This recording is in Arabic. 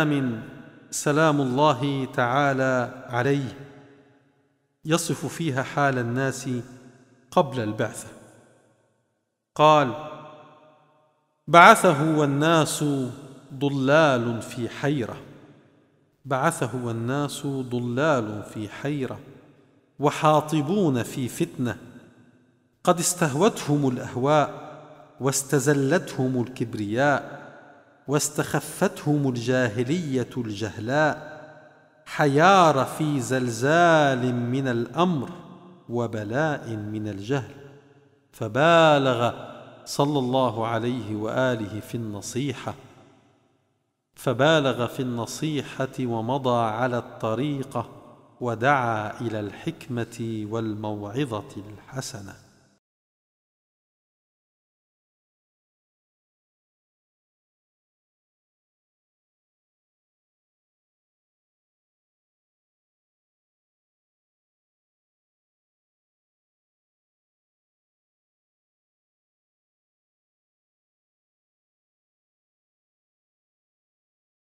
امن سلام الله تعالى عليه يصف فيها حال الناس قبل البعثه قال بعثه والناس ضلال في حيره بعثه والناس ضلال في حيره وحاطبون في فتنه قد استهوتهم الاهواء واستزلتهم الكبرياء واستخفتهم الجاهليه الجهلاء حيار في زلزال من الامر وبلاء من الجهل فبالغ صلى الله عليه واله في النصيحه فبالغ في النصيحه ومضى على الطريقه ودعا الى الحكمه والموعظه الحسنه